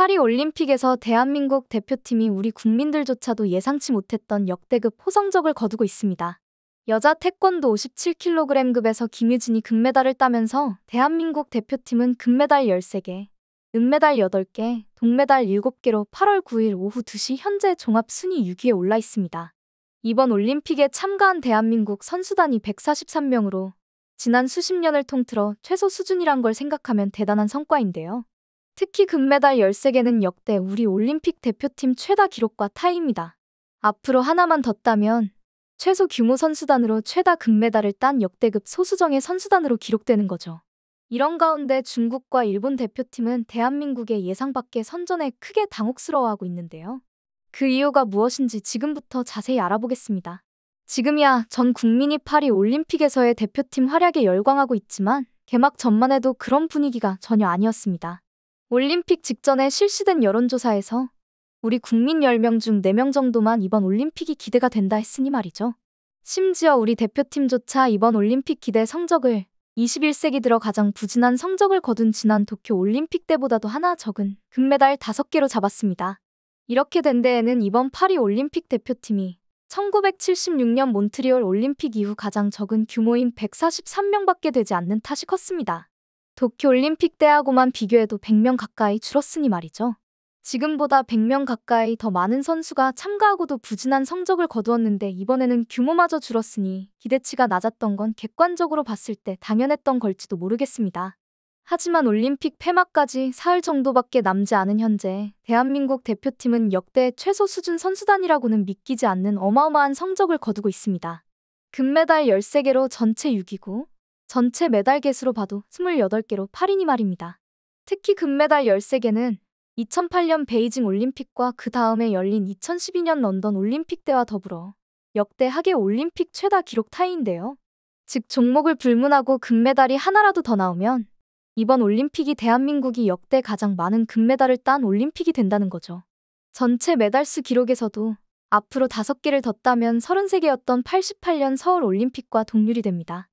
파리 올림픽에서 대한민국 대표팀이 우리 국민들조차도 예상치 못했던 역대급 호성적을 거두고 있습니다. 여자 태권도 57kg급에서 김유진이 금메달을 따면서 대한민국 대표팀은 금메달 13개, 은메달 8개, 동메달 7개로 8월 9일 오후 2시 현재 종합 순위 6위에 올라 있습니다. 이번 올림픽에 참가한 대한민국 선수단이 143명으로 지난 수십 년을 통틀어 최소 수준이란 걸 생각하면 대단한 성과인데요. 특히 금메달 13개는 역대 우리 올림픽 대표팀 최다 기록과 타입니다. 앞으로 하나만 더 따면 최소 규모 선수단으로 최다 금메달을 딴 역대급 소수정의 선수단으로 기록되는 거죠. 이런 가운데 중국과 일본 대표팀은 대한민국의 예상 밖의 선전에 크게 당혹스러워하고 있는데요. 그 이유가 무엇인지 지금부터 자세히 알아보겠습니다. 지금이야 전 국민이 파리 올림픽에서의 대표팀 활약에 열광하고 있지만 개막 전만 해도 그런 분위기가 전혀 아니었습니다. 올림픽 직전에 실시된 여론조사에서 우리 국민 10명 중 4명 정도만 이번 올림픽이 기대가 된다 했으니 말이죠. 심지어 우리 대표팀조차 이번 올림픽 기대 성적을 21세기 들어 가장 부진한 성적을 거둔 지난 도쿄 올림픽 때보다도 하나 적은 금메달 5개로 잡았습니다. 이렇게 된 데에는 이번 파리 올림픽 대표팀이 1976년 몬트리올 올림픽 이후 가장 적은 규모인 143명밖에 되지 않는 탓이 컸습니다. 도쿄올림픽 때하고만 비교해도 100명 가까이 줄었으니 말이죠. 지금보다 100명 가까이 더 많은 선수가 참가하고도 부진한 성적을 거두었는데 이번에는 규모마저 줄었으니 기대치가 낮았던 건 객관적으로 봤을 때 당연했던 걸지도 모르겠습니다. 하지만 올림픽 폐막까지 사흘 정도밖에 남지 않은 현재 대한민국 대표팀은 역대 최소 수준 선수단이라고는 믿기지 않는 어마어마한 성적을 거두고 있습니다. 금메달 13개로 전체 6위고 전체 메달 개수로 봐도 28개로 8인이 말입니다. 특히 금메달 13개는 2008년 베이징 올림픽과 그 다음에 열린 2012년 런던 올림픽 때와 더불어 역대 하계 올림픽 최다 기록 타이인데요. 즉 종목을 불문하고 금메달이 하나라도 더 나오면 이번 올림픽이 대한민국이 역대 가장 많은 금메달을 딴 올림픽이 된다는 거죠. 전체 메달수 기록에서도 앞으로 5개를 더다면 33개였던 88년 서울 올림픽과 동률이 됩니다.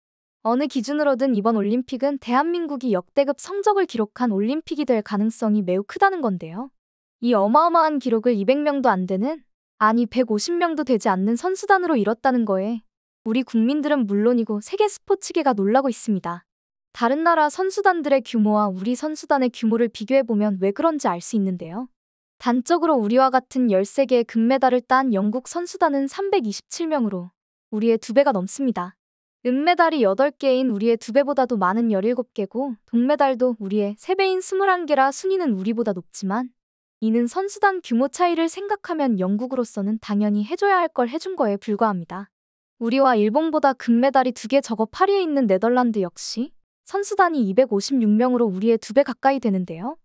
어느 기준으로든 이번 올림픽은 대한민국이 역대급 성적을 기록한 올림픽이 될 가능성이 매우 크다는 건데요. 이 어마어마한 기록을 200명도 안 되는, 아니 150명도 되지 않는 선수단으로 이뤘다는 거에 우리 국민들은 물론이고 세계 스포츠계가 놀라고 있습니다. 다른 나라 선수단들의 규모와 우리 선수단의 규모를 비교해보면 왜 그런지 알 수 있는데요. 단적으로 우리와 같은 13개의 금메달을 딴 영국 선수단은 327명으로 우리의 2배가 넘습니다. 은메달이 8개인 우리의 2배보다도 많은 17개고 동메달도 우리의 3배인 21개라 순위는 우리보다 높지만 이는 선수단 규모 차이를 생각하면 영국으로서는 당연히 해줘야 할 걸 해준 거에 불과합니다. 우리와 일본보다 금메달이 2개 적어 8위에 있는 네덜란드 역시 선수단이 256명으로 우리의 2배 가까이 되는데요.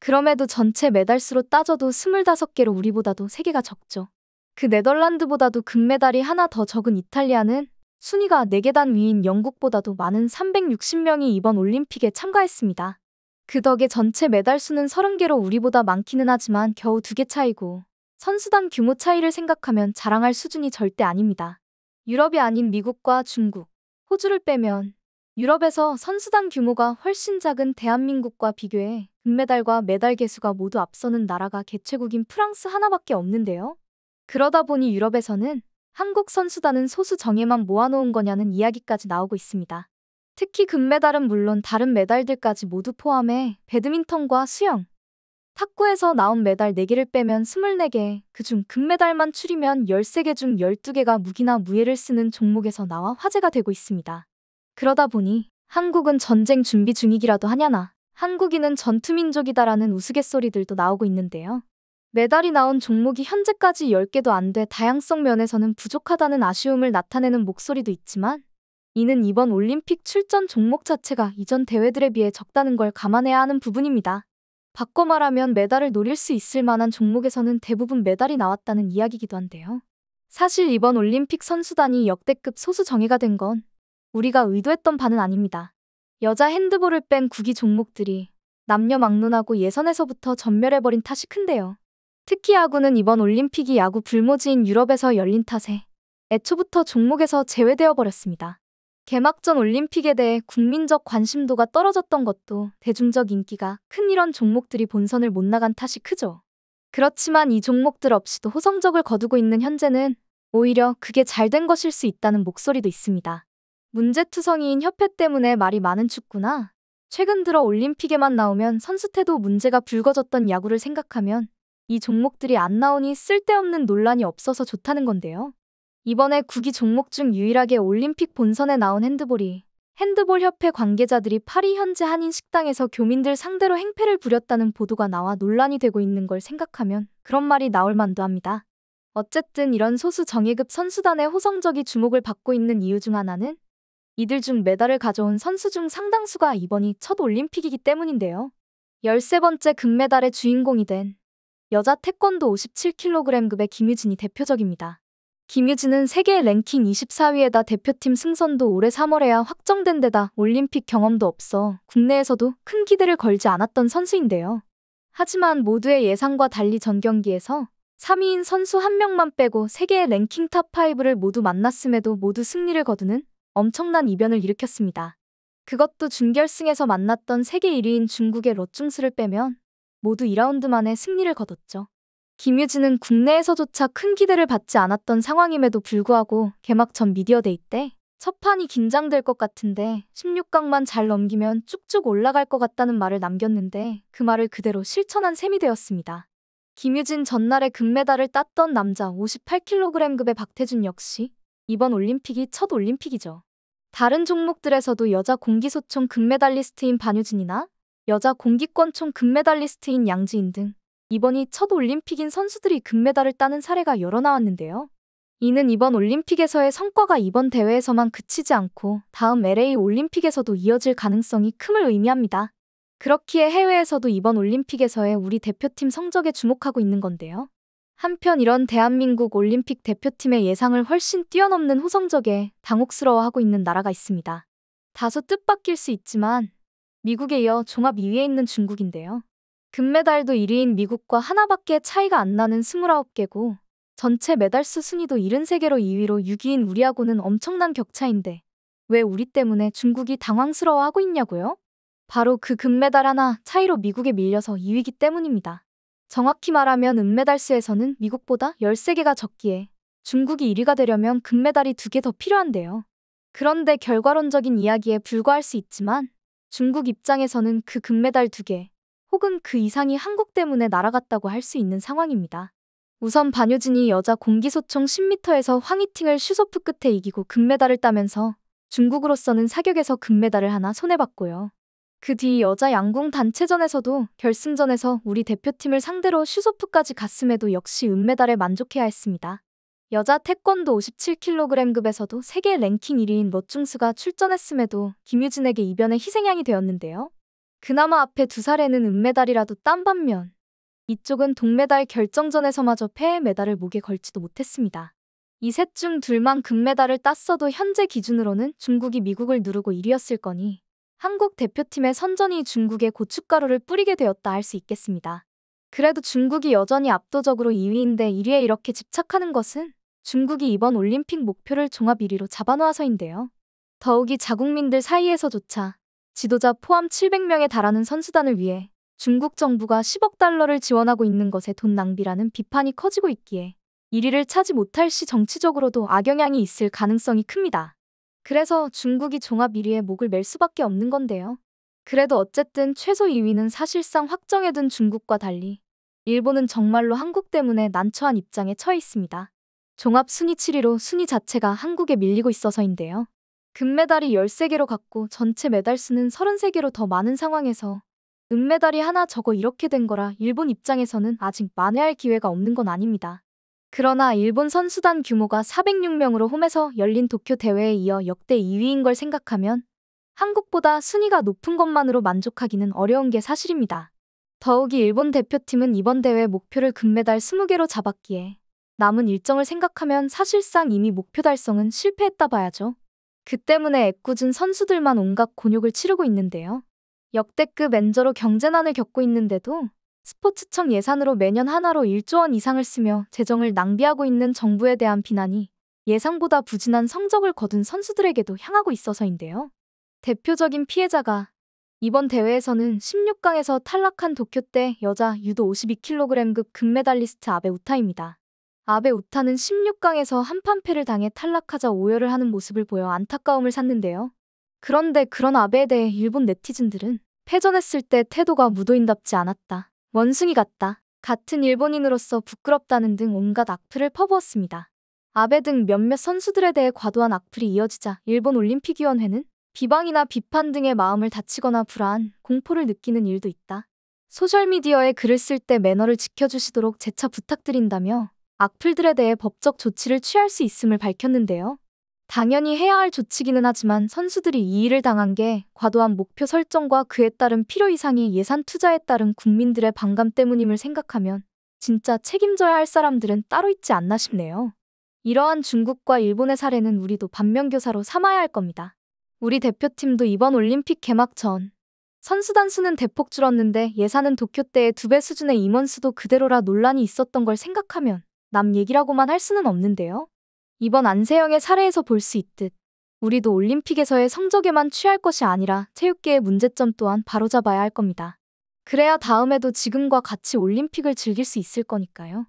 그럼에도 전체 메달 수로 따져도 25개로 우리보다도 3개가 적죠. 그 네덜란드보다도 금메달이 하나 더 적은 이탈리아는 순위가 4계단 위인 영국보다도 많은 360명이 이번 올림픽에 참가했습니다. 그 덕에 전체 메달 수는 30개로 우리보다 많기는 하지만 겨우 2개 차이고 선수단 규모 차이를 생각하면 자랑할 수준이 절대 아닙니다. 유럽이 아닌 미국과 중국, 호주를 빼면 유럽에서 선수단 규모가 훨씬 작은 대한민국과 비교해 금메달과 메달 개수가 모두 앞서는 나라가 개최국인 프랑스 하나밖에 없는데요. 그러다 보니 유럽에서는 한국 선수단은 소수 정예만 모아놓은 거냐는 이야기까지 나오고 있습니다. 특히 금메달은 물론 다른 메달들까지 모두 포함해 배드민턴과 수영, 탁구에서 나온 메달 4개를 빼면 24개, 그중 금메달만 추리면 13개 중 12개가 무기나 무예를 쓰는 종목에서 나와 화제가 되고 있습니다. 그러다 보니 한국은 전쟁 준비 중이기라도 하냐나 한국인은 전투민족이다라는 우스갯소리들도 나오고 있는데요. 메달이 나온 종목이 현재까지 10개도 안 돼 다양성 면에서는 부족하다는 아쉬움을 나타내는 목소리도 있지만 이는 이번 올림픽 출전 종목 자체가 이전 대회들에 비해 적다는 걸 감안해야 하는 부분입니다. 바꿔 말하면 메달을 노릴 수 있을 만한 종목에서는 대부분 메달이 나왔다는 이야기이기도 한데요. 사실 이번 올림픽 선수단이 역대급 소수 정예가 된 건 우리가 의도했던 바는 아닙니다. 여자 핸드볼을 뺀 구기 종목들이 남녀 막론하고 예선에서부터 전멸해버린 탓이 큰데요. 특히 야구는 이번 올림픽이 야구 불모지인 유럽에서 열린 탓에 애초부터 종목에서 제외되어 버렸습니다. 개막전 올림픽에 대해 국민적 관심도가 떨어졌던 것도 대중적 인기가 큰 이런 종목들이 본선을 못 나간 탓이 크죠. 그렇지만 이 종목들 없이도 호성적을 거두고 있는 현재는 오히려 그게 잘 된 것일 수 있다는 목소리도 있습니다. 문제투성이인 협회 때문에 말이 많은 축구나 최근 들어 올림픽에만 나오면 선수 태도 문제가 불거졌던 야구를 생각하면 이 종목들이 안 나오니 쓸데없는 논란이 없어서 좋다는 건데요. 이번에 국기 종목 중 유일하게 올림픽 본선에 나온 핸드볼이 핸드볼 협회 관계자들이 파리 현지 한인 식당에서 교민들 상대로 행패를 부렸다는 보도가 나와 논란이 되고 있는 걸 생각하면 그런 말이 나올 만도 합니다. 어쨌든 이런 소수 정예급 선수단의 호성적이 주목을 받고 있는 이유 중 하나는 이들 중 메달을 가져온 선수 중 상당수가 이번이 첫 올림픽이기 때문인데요. 13번째 금메달의 주인공이 된 여자 태권도 57kg급의 김유진이 대표적입니다. 김유진은 세계 랭킹 24위에다 대표팀 승선도 올해 3월에야 확정된 데다 올림픽 경험도 없어 국내에서도 큰 기대를 걸지 않았던 선수인데요. 하지만 모두의 예상과 달리 전 경기에서 3위인 선수 한 명만 빼고 세계의 랭킹 탑5를 모두 만났음에도 모두 승리를 거두는 엄청난 이변을 일으켰습니다. 그것도 준결승에서 만났던 세계 1위인 중국의 러충스를 빼면 모두 2라운드 만에 승리를 거뒀죠. 김유진은 국내에서조차 큰 기대를 받지 않았던 상황임에도 불구하고 개막 전 미디어데이 때 첫 판이 긴장될 것 같은데 16강만 잘 넘기면 쭉쭉 올라갈 것 같다는 말을 남겼는데 그 말을 그대로 실천한 셈이 되었습니다. 김유진 전날에 금메달을 땄던 남자 58kg급의 박태준 역시 이번 올림픽이 첫 올림픽이죠. 다른 종목들에서도 여자 공기소총 금메달리스트인 반유진이나 여자 공기권총 금메달리스트인 양지인 등 이번이 첫 올림픽인 선수들이 금메달을 따는 사례가 여러 나왔는데요. 이는 이번 올림픽에서의 성과가 이번 대회에서만 그치지 않고 다음 LA 올림픽에서도 이어질 가능성이 큼을 의미합니다. 그렇기에 해외에서도 이번 올림픽에서의 우리 대표팀 성적에 주목하고 있는 건데요. 한편 이런 대한민국 올림픽 대표팀의 예상을 훨씬 뛰어넘는 호성적에 당혹스러워하고 있는 나라가 있습니다. 다소 뜻밖일 수 있지만 미국에 이어 종합 2위에 있는 중국인데요. 금메달도 1위인 미국과 하나밖에 차이가 안 나는 29개고 전체 메달수 순위도 73개로 2위로 6위인 우리하고는 엄청난 격차인데 왜 우리 때문에 중국이 당황스러워하고 있냐고요? 바로 그 금메달 하나 차이로 미국에 밀려서 2위기 때문입니다. 정확히 말하면 은메달 수에서는 미국보다 13개가 적기에 중국이 1위가 되려면 금메달이 2개 더 필요한데요. 그런데 결과론적인 이야기에 불과할 수 있지만 중국 입장에서는 그 금메달 두 개 혹은 그 이상이 한국 때문에 날아갔다고 할 수 있는 상황입니다. 우선 반효진이 여자 공기소총 10m에서 황희팅을 슈소프 끝에 이기고 금메달을 따면서 중국으로서는 사격에서 금메달을 하나 손해봤고요. 그 뒤 여자 양궁 단체전에서도 결승전에서 우리 대표팀을 상대로 슈소프까지 갔음에도 역시 은메달에 만족해야 했습니다. 여자 태권도 57kg급에서도 세계 랭킹 1위인 멋충수가 출전했음에도 김유진에게 이변의 희생양이 되었는데요. 그나마 앞에 두 사례는 은메달이라도 딴 반면 이쪽은 동메달 결정전에서마저 패해 메달을 목에 걸지도 못했습니다. 이 셋 중 둘만 금메달을 땄어도 현재 기준으로는 중국이 미국을 누르고 1위였을 거니 한국 대표팀의 선전이 중국에 고춧가루를 뿌리게 되었다 할 수 있겠습니다. 그래도 중국이 여전히 압도적으로 2위인데 1위에 이렇게 집착하는 것은 중국이 이번 올림픽 목표를 종합 1위로 잡아놓아서인데요. 더욱이 자국민들 사이에서조차 지도자 포함 700명에 달하는 선수단을 위해 중국 정부가 10억 달러를 지원하고 있는 것에 돈 낭비라는 비판이 커지고 있기에 1위를 차지 못할 시 정치적으로도 악영향이 있을 가능성이 큽니다. 그래서 중국이 종합 1위에 목을 맬 수밖에 없는 건데요. 그래도 어쨌든 최소 2위는 사실상 확정해둔 중국과 달리 일본은 정말로 한국 때문에 난처한 입장에 처해 있습니다. 종합 순위 7위로 순위 자체가 한국에 밀리고 있어서인데요. 금메달이 13개로 갔고 전체 메달 수는 33개로 더 많은 상황에서 은메달이 하나 적어 이렇게 된 거라 일본 입장에서는 아직 만회할 기회가 없는 건 아닙니다. 그러나 일본 선수단 규모가 406명으로 홈에서 열린 도쿄 대회에 이어 역대 2위인 걸 생각하면 한국보다 순위가 높은 것만으로 만족하기는 어려운 게 사실입니다. 더욱이 일본 대표팀은 이번 대회 목표를 금메달 20개로 잡았기에 남은 일정을 생각하면 사실상 이미 목표 달성은 실패했다 봐야죠. 그 때문에 애꿎은 선수들만 온갖 곤욕을 치르고 있는데요. 역대급 엔저로 경제난을 겪고 있는데도 스포츠청 예산으로 매년 하나로 1조 원 이상을 쓰며 재정을 낭비하고 있는 정부에 대한 비난이 예상보다 부진한 성적을 거둔 선수들에게도 향하고 있어서인데요. 대표적인 피해자가 이번 대회에서는 16강에서 탈락한 도쿄 때 여자 유도 52kg급 금메달리스트 아베 우타입니다. 아베 우타는 16강에서 한판패를 당해 탈락하자 오열을 하는 모습을 보여 안타까움을 샀는데요. 그런데 그런 아베에 대해 일본 네티즌들은 패전했을 때 태도가 무도인답지 않았다. 원숭이 같다. 같은 일본인으로서 부끄럽다는 등 온갖 악플을 퍼부었습니다. 아베 등 몇몇 선수들에 대해 과도한 악플이 이어지자 일본 올림픽위원회는 비방이나 비판 등의 마음을 다치거나 불안, 공포를 느끼는 일도 있다. 소셜미디어에 글을 쓸 때 매너를 지켜주시도록 재차 부탁드린다며 악플들에 대해 법적 조치를 취할 수 있음을 밝혔는데요. 당연히 해야 할 조치기는 하지만 선수들이 이의를 당한 게 과도한 목표 설정과 그에 따른 필요 이상의 예산 투자에 따른 국민들의 반감 때문임을 생각하면 진짜 책임져야 할 사람들은 따로 있지 않나 싶네요. 이러한 중국과 일본의 사례는 우리도 반면교사로 삼아야 할 겁니다. 우리 대표팀도 이번 올림픽 개막 전 선수단 수는 대폭 줄었는데 예산은 도쿄 때의 두 배 수준의 임원수도 그대로라 논란이 있었던 걸 생각하면 남 얘기라고만 할 수는 없는데요. 이번 안세영의 사례에서 볼 수 있듯 우리도 올림픽에서의 성적에만 취할 것이 아니라 체육계의 문제점 또한 바로잡아야 할 겁니다. 그래야 다음에도 지금과 같이 올림픽을 즐길 수 있을 거니까요.